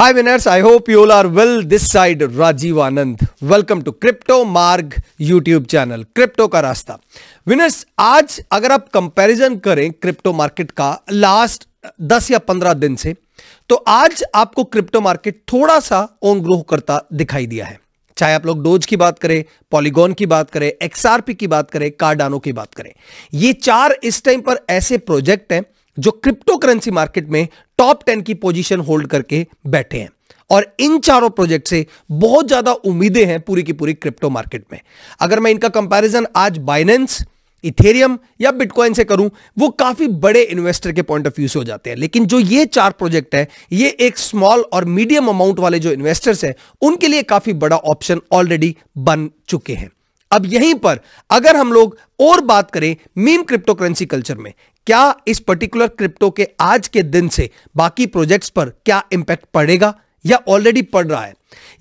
Hi winners, I hope you all are well. This side Rajiv Anand. Welcome to Crypto Marg YouTube channel. Crypto का रास्ता winners आज अगर आप comparison करें crypto market का last 10 या 15 दिन से तो आज आपको क्रिप्टो मार्केट थोड़ा सा ऑन ग्रो करता दिखाई दिया है चाहे आप लोग डोज की बात करें पॉलीगॉन की बात करें एक्सआरपी की बात करें कार्डानो की बात करें ये चार इस टाइम पर ऐसे प्रोजेक्ट हैं जो क्रिप्टो करेंसी मार्केट में टॉप टेन की पोजीशन होल्ड करके बैठे हैं और इन चारों प्रोजेक्ट से बहुत ज्यादा उम्मीदें हैं पूरी की पूरी क्रिप्टो मार्केट में अगर मैं इनका कंपैरिजन आज बाइनेंस इथेरियम या बिटकॉइन से करूं वो काफी बड़े इन्वेस्टर के पॉइंट ऑफ व्यू से हो जाते हैं लेकिन जो ये चार प्रोजेक्ट है ये एक स्मॉल और मीडियम अमाउंट वाले जो इन्वेस्टर्स हैं उनके लिए काफी बड़ा ऑप्शन ऑलरेडी बन चुके हैं अब यहीं पर अगर हम लोग और बात करें मीम क्रिप्टो करेंसी कल्चर में क्या इस पर्टिकुलर क्रिप्टो के आज के दिन से बाकी प्रोजेक्ट्स पर क्या इंपैक्ट पड़ेगा या ऑलरेडी पड़ रहा है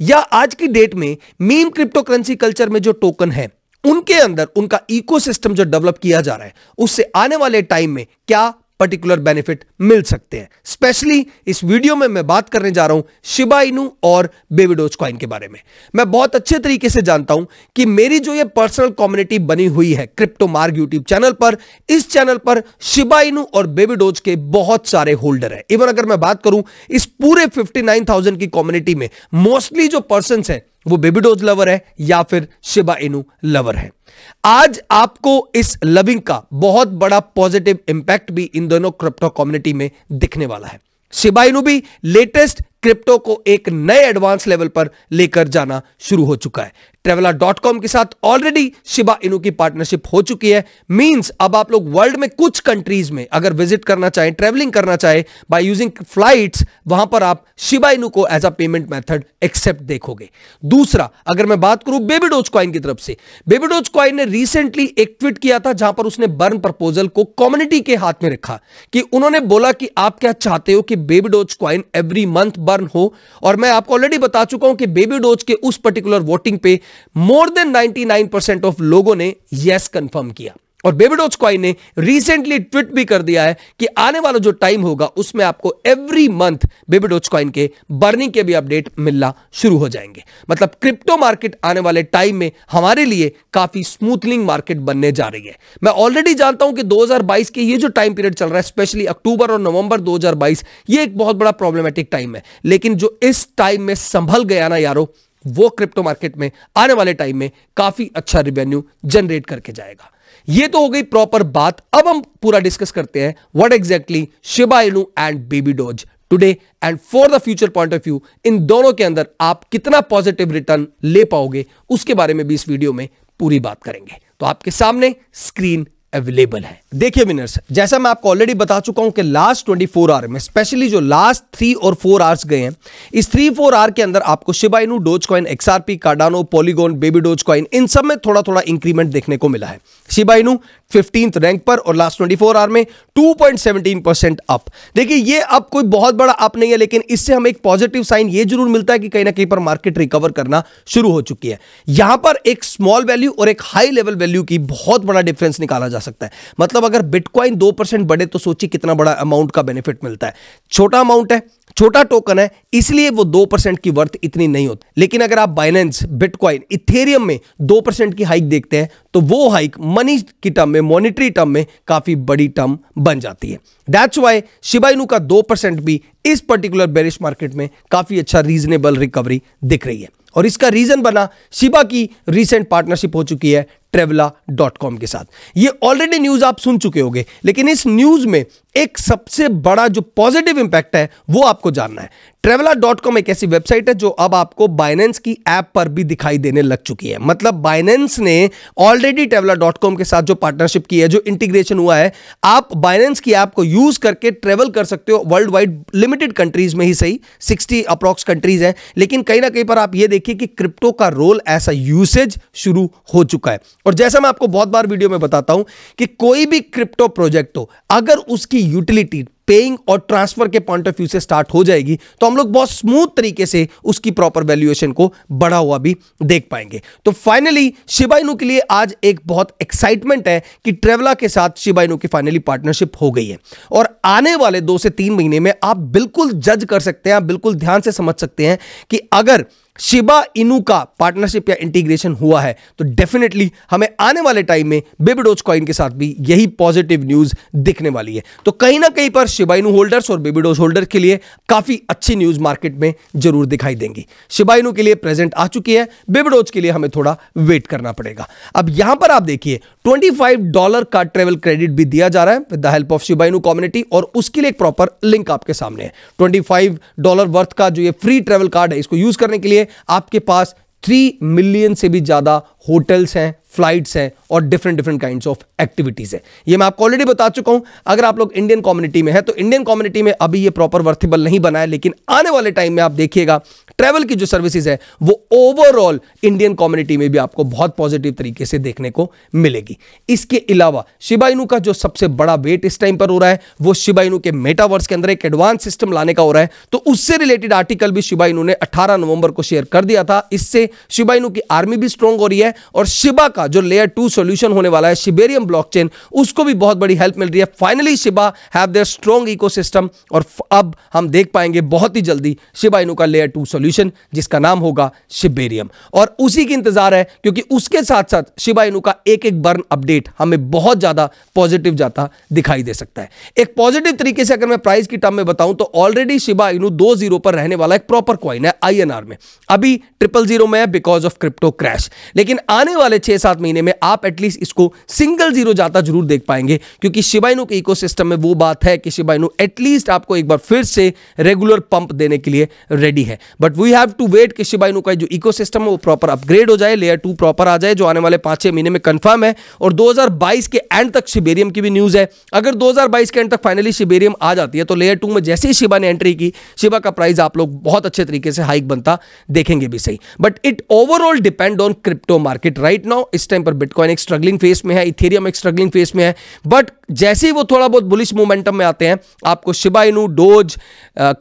या आज की डेट में मीम क्रिप्टो करेंसी कल्चर में जो टोकन है उनके अंदर उनका इकोसिस्टम जो डेवलप किया जा रहा है उससे आने वाले टाइम में क्या पर्टिकुलर बेनिफिट मिल सकते हैं स्पेशली इस वीडियो में मैं बात करने जा रहा हूं शिबा इनू और बेबीडोज कॉइन के बारे में मैं बहुत अच्छे तरीके से जानता हूं कि मेरी जो ये पर्सनल कम्युनिटी बनी हुई है क्रिप्टो मार्ग यूट्यूब चैनल पर इस चैनल पर शिबा इनू और बेबीडोज के बहुत सारे होल्डर है इवन अगर मैं बात करूं इस पूरे फिफ्टी की कॉम्युनिटी में मोस्टली जो पर्सन है वो बेबी डोज लवर है या फिर शिबा इनू लवर है आज आपको इस लविंग का बहुत बड़ा पॉजिटिव इंपैक्ट भी इन दोनों क्रिप्टो कम्युनिटी में दिखने वाला है शिबा इनू भी लेटेस्ट क्रिप्टो को एक नए एडवांस लेवल पर लेकर जाना शुरू हो चुका है ट्रेवला डॉट कॉम के साथ ऑलरेडी शिबा इनू की पार्टनरशिप हो चुकी है मींस अब आप लोग वर्ल्ड में कुछ कंट्रीज में अगर विजिट करना चाहें ट्रेवलिंग करना चाहे बाय यूजिंग फ्लाइट्स वहां पर आप शिबा इनू को as a payment method accept देखोगे दूसरा अगर मैं बात करूं बेबीडोज क्वाइन की तरफ से बेबीडोज क्वाइन ने रिसेंटली एक ट्वीट किया था जहां पर उसने बर्न प्रपोजल को कम्युनिटी के हाथ में रखा कि उन्होंने बोला कि आप क्या चाहते हो कि BabyDoge coin every month burn हो और मैं आपको ऑलरेडी बता चुका हूं कि बेबी डोज के उस पर्टिकुलर वोटिंग पे मोर देन 99 परसेंट ऑफ लोगों ने यस कंफर्म किया और बेबीडोज क्वाइन ने रिसेंटली ट्वीट भी कर दिया है कि आने वाला जो टाइम होगा उसमें आपको एवरी मंथ बेबीडोज क्वाइन के बर्निंग के भी अपडेट मिलना शुरू हो जाएंगे मतलब क्रिप्टो मार्केट आने वाले टाइम में हमारे लिए काफी स्मूथलिंग मार्केट बनने जा रही है मैं ऑलरेडी जानता हूं कि 2022 के ये जो टाइम पीरियड चल रहा है स्पेशली अक्टूबर और नवंबर दो ये एक बहुत बड़ा प्रॉब्लमेटिक टाइम है लेकिन जो इस टाइम में संभल गया ना यारो वो क्रिप्टो मार्केट में आने वाले टाइम में काफी अच्छा रिवेन्यू जनरेट करके जाएगा ये तो हो गई प्रॉपर बात अब हम पूरा डिस्कस करते हैं what exactly Shiba Inu and Baby Doge today and for the future point of view इन दोनों के अंदर आप कितना पॉजिटिव रिटर्न ले पाओगे उसके बारे में भी इस वीडियो में पूरी बात करेंगे तो आपके सामने स्क्रीन अवेलेबल है देखिए विनर्स जैसा मैं आपको ऑलरेडी बता चुका हूं कि लास्ट 24 फोर आवर में स्पेशली जो लास्ट थ्री और फोर आवर्स गए हैं इस थ्री फोर आवर के अंदर आपको Shiba Inu Doge coin XRP Cardano Polygon Baby Doge coin इन सब में थोड़ा थोड़ा इंक्रीमेंट देखने को मिला है शिबाइनू फिफ्टींथ रैंक पर और लास्ट 24 आवर में 2.17 परसेंट अप देखिए ये अब कोई बहुत बड़ा अप नहीं है लेकिन इससे हमें एक पॉजिटिव साइन ये जरूर मिलता है कि कहीं ना कहीं पर मार्केट रिकवर करना शुरू हो चुकी है यहां पर एक स्मॉल वैल्यू और एक हाई लेवल वैल्यू की बहुत बड़ा डिफरेंस निकाला जा जा सकता है मतलब अगर बिटकॉइन दो परसेंट बढ़े तो सोचिए कितना बड़ा अमाउंट का बेनिफिट मिलता है छोटा अमाउंट है छोटा टोकन है इसलिए वो दो परसेंट की वर्थ इतनी नहीं होती लेकिन अगर आप बाइनेंस बिटकॉइन इथेरियम में दो परसेंट की हाइक देखते हैं तो वो हाइक मनी की टर्म में मॉनिटरी टर्म में काफी बड़ी टर्म बन जाती है दैट्स वाई शिबाइनू का दो परसेंट भी इस पर्टिकुलर बेरिश मार्केट में काफी अच्छा रीजनेबल रिकवरी दिख रही है और इसका रीजन बना शिबा की रीसेंट पार्टनरशिप हो चुकी है ट्रेवला डॉट कॉम के साथ ये ऑलरेडी न्यूज़ आप सुन चुके होंगे लेकिन इस न्यूज़ में एक सबसे बड़ा जो पॉजिटिव इंपैक्ट है वो आपको जानना है ट्रेवलर डॉट कॉम एक ऐसी वेबसाइट है जो अब आपको बाइनेंस की ऐप पर भी दिखाई देने लग चुकी है मतलब बाइनेंस ने ऑलरेडी ट्रेवलर डॉट कॉम के साथ जो पार्टनरशिप की है जो इंटीग्रेशन हुआ है आप बाइनेंस की ऐप को यूज करके ट्रेवल कर सकते हो वर्ल्ड वाइड लिमिटेड कंट्रीज में ही सही सिक्सटी अप्रॉक्स कंट्रीज है लेकिन कहीं ना कहीं पर आप ये देखिए कि क्रिप्टो का रोल ऐसा यूसेज शुरू हो चुका है और जैसा मैं आपको बहुत बार वीडियो में बताता हूं कि कोई भी क्रिप्टो प्रोजेक्ट हो अगर उसकी यूटिलिटी पेइंग और ट्रांसफर के पॉइंट ऑफ व्यू से स्टार्ट हो जाएगी तो हम लोग बहुत स्मूथ तरीके से उसकी प्रॉपर वैल्यूएशन को बढ़ा हुआ भी देख पाएंगे तो फाइनली शिबाइनू के लिए आज एक बहुत एक्साइटमेंट है कि ट्रेवला के साथ शिबाइनू की फाइनली पार्टनरशिप हो गई है और आने वाले दो से तीन महीने में आप बिल्कुल जज कर सकते हैं आप बिल्कुल ध्यान से समझ सकते हैं कि अगर शिबा इनू का पार्टनरशिप या इंटीग्रेशन हुआ है तो डेफिनेटली हमें आने वाले टाइम में बेबीडोज कॉइन के साथ भी यही पॉजिटिव न्यूज दिखने वाली है तो कहीं ना कहीं पर शिबाइनू होल्डर्स और बेबीडोज होल्डर के लिए काफी अच्छी न्यूज मार्केट में जरूर दिखाई देंगी शिबाइनू के लिए प्रेजेंट आ चुकी है बेबीडोज के लिए हमें थोड़ा वेट करना पड़ेगा अब यहां पर आप देखिए ट्वेंटी डॉलर का ट्रेवल क्रेडिट भी दिया जा रहा है with the help of Shiba Inu community और उसके लिए एक प्रॉपर लिंक आपके सामने है ट्वेंटी डॉलर वर्थ का जो ये फ्री ट्रेवल कार्ड है इसको यूज करने के लिए आपके पास थ्री मिलियन से भी ज़्यादा होटल्स हैं फ्लाइट्स हैं और different different kind of activities हैं ये मैं आपको ऑलरेडी बता चुका हूं अगर आप लोग इंडियन कम्युनिटी में है तो इंडियन कम्युनिटी में अभी ये प्रॉपर वर्थेबल नहीं बना है लेकिन आने वाले टाइम में आप देखिएगा ट्रैवल की जो सर्विसेज है वो ओवरऑल इंडियन कम्युनिटी में भी आपको बहुत पॉजिटिव तरीके से देखने को मिलेगी इसके अलावा शिबाइनू का जो सबसे बड़ा वेट इस टाइम पर हो रहा है वो शिबाइनू के मेटावर्स के अंदर एक एडवांस सिस्टम लाने का हो रहा है तो उससे रिलेटेड आर्टिकल भी शिबाइनू ने अठारह नवंबर को शेयर कर दिया था इससे शिबाइनू की आर्मी भी स्ट्रांग हो रही है और शिबा का जो लेयर टू सोल्यूशन होने वाला है शिबेरियम ब्लॉकचेन उसको भी बहुत बड़ी हेल्प मिल रही है finally Shiba have their strong ecosystem और अब हम देख पाएंगे बहुत ही जल्दी शिबा इनू का लेयर टू सोल्यूशन जिसका नाम होगा शिबेरियम और उसी की इंतजार है क्योंकि उसके साथ साथ शिबा इनू का एक एक बर्न अपडेट हमें बहुत ज्यादा पॉजिटिव जाता दिखाई दे सकता है एक पॉजिटिव तरीके से अगर मैं प्राइस की टर्म में बताऊं तो ऑलरेडी शिबा इनू दो जीरो पर रहने वाला एक प्रॉपर क्वाइन है आई में अभी ट्रिपल जीरो में है बिकॉज ऑफ क्रिप्टो क्रैश लेकिन आने वाले छह सात महीने में आप एटलीस्ट इसको सिंगल जीरो जाता जरूर देख पाएंगे क्योंकि शिबाइनो के इकोसिस्टम में वो बात है कि शिबाइनो एटलीस्ट आपको एक बार फिर से रेगुलर पंप देने के लिए रेडी है but we have to wait कि शिबाइनो का जो इको है वो प्रॉपर अपग्रेड हो जाए लेयर टू प्रॉपर आ जाए जो आने वाले पांच छह महीने में कंफर्म है और 2022 के एंड तक शिबेरियम की भी न्यूज़ है अगर 2022 के एंड तक फाइनली शिबेरियम आ जाती है तो लेयर टू में जैसे ही शिबा ने एंट्री की शिबा का प्राइस आप लोग बहुत अच्छे तरीके से हाइक बनता देखेंगे भी सही but it overall depend on crypto market right now इस टाइम पर बिटकॉइन एक स्ट्रगलिंग फेस में है इथेरियम एक स्ट्रगलिंग फेस में है बट जैसे ही वो थोड़ा बहुत बुलिश मोमेंटम में आते हैं आपको Shiba Inu Doge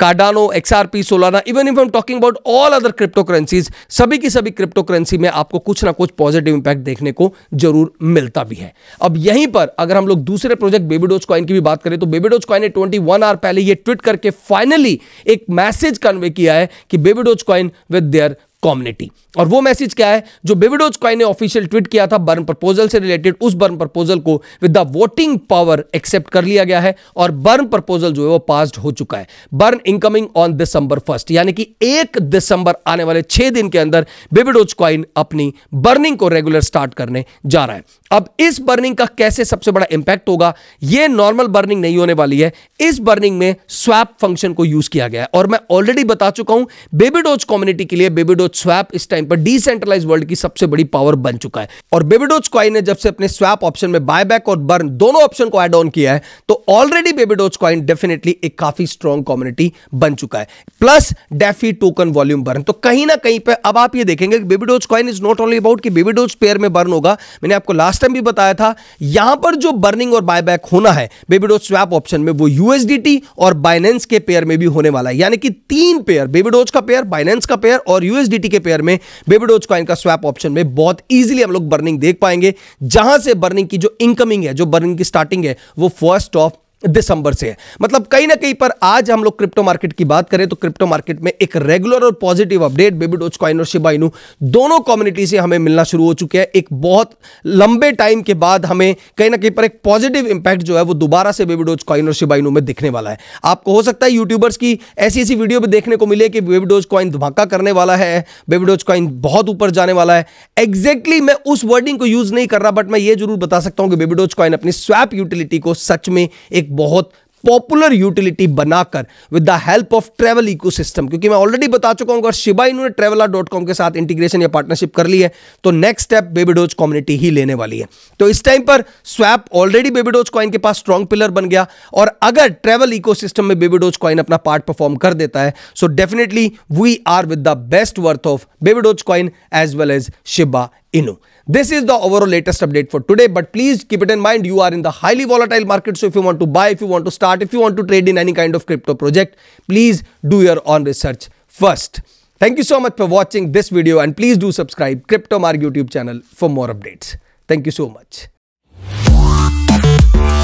Cardano XRP Solana even if am talking about all other crypto currencies सभी की सभी क्रिप्टो करेंसी में आपको कुछ ना कुछ पॉजिटिव इंपैक्ट देखने को जरूर मिलता भी है अब यहीं पर अगर हम लोग दूसरे प्रोजेक्ट बेबीडोज कॉइन की भी बात करें तो बेबीडोज कॉइन ने ट्वेंटी आवर पहले ये ट्वीट करके फाइनली एक मैसेज कन्वे किया है कि Baby Doge coin with their community और वो मैसेज क्या है जो बेविडोज कॉय ने ऑफिशियल ट्वीट किया था बर्न प्रपोजल से रिलेटेड उस बर्न प्रपोजल को with the voting power accept कर लिया गया है और बर्न प्रपोजल जो है वो पास हो चुका है burn incoming on December first यानी कि एक दिसंबर आने वाले छह दिन के अंदर बेविडोज क्वाइन अपनी बर्निंग को रेगुलर स्टार्ट करने जा रहा है अब इस बर्निंग का कैसे सबसे बड़ा इंपैक्ट होगा यह नॉर्मल बर्निंग नहीं होने वाली है इस बर्निंग में स्वैप फंक्शन को यूज किया गया है और मैं ऑलरेडी बता चुका हूं बेबीडोज कम्युनिटी के लिए बेबिडोज बेबीडोज स्वैप इस टाइम पर डिसेंट्रलाइज वर्ल्ड की सबसे बड़ी पावर बन चुका है और बेबीडोज क्वाइन ने जब से अपने स्वैप ऑप्शन में बायबैक और बर्न दोनों ऑप्शन को एड ऑन किया है तो ऑलरेडी बेबीडोज क्वाइन डेफिनेटली एक काफी स्ट्रॉन्ग कम्युनिटी बन चुका है plus DeFi token volume burn तो कहीं ना कहीं पर अब आप ये देखेंगे Baby Doge coin is not only about कि बेबीडोज पेयर में बर्न होगा मैंने आपको लास्ट टाइम भी बताया था यहां पर जो बर्निंग और बायबैक होना है बेबीडोज स्वैप ऑप्शन में वो यूएसडीटी और बाइनेंस के पेयर में भी होने वाला है यानी कि तीन पेयर बेबीडोज का पेयर बाइनेंस का पेयर और यूएसडी एनपीटी के पेयर में बेबीडोज कॉइन का स्वैप ऑप्शन में बहुत ईजिली हम लोग बर्निंग देख पाएंगे जहां से बर्निंग की जो इनकमिंग है जो बर्निंग की स्टार्टिंग है वो फर्स्ट ऑफ दिसंबर से है मतलब कहीं ना कहीं पर आज हम लोग क्रिप्टो मार्केट की बात करें तो क्रिप्टो मार्केट में एक रेगुलर और positive update Baby Doge coin और शिबा इनू दोनों कम्युनिटी से हमें मिलना शुरू हो चुके हैं एक बहुत लंबे टाइम के बाद हमें कहीं ना कहीं पर एक पॉजिटिव इंपैक्ट जो है वो दोबारा से बेबी डोज कॉइन और शिबा इनू में दिखने वाला है आपको हो सकता है यूट्यूबर्स की ऐसी ऐसी वीडियो भी देखने को मिले कि बेबी डोज कॉइन धमाका करने वाला है बेबी डोज कॉइन बहुत ऊपर जाने वाला है एग्जैक्टली मैं उस वर्डिंग को यूज नहीं कर रहा बट मैं ये जरूर बता सकता हूँ कि बेबी डोज कॉइन अपनी स्वैप यूटिलिटी को सच में एक एक बहुत पॉपुलर यूटिलिटी बनाकर with the help of travel ecosystem क्योंकि मैं ऑलरेडी बता चुका हूं अगर शिबा इन्होंने ट्रेवला डॉट कॉम के साथ इंटीग्रेशन या पार्टनरशिप कर ली है तो नेक्स्ट स्टेप बेबीडोज कम्युनिटी ही लेने वाली है तो इस टाइम पर स्वैप ऑलरेडी बेबीडोज कॉइन के पास स्ट्रॉन्ग पिलर बन गया और अगर ट्रेवल इको में बेबीडोज कॉइन अपना पार्ट परफॉर्म कर देता है so definitely we are with the best worth of Baby Doge coin as well as Shiba Inu. This is the overall latest update for today but please keep it in mind you are in the highly volatile market so if you want to buy, if you want to start, if you want to trade in any kind of crypto project, please do your own research first. Thank you so much for watching this video and please do subscribe Crypto Marg YouTube channel for more updates. Thank you so much.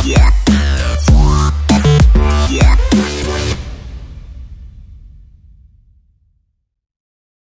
Yeah. Yeah.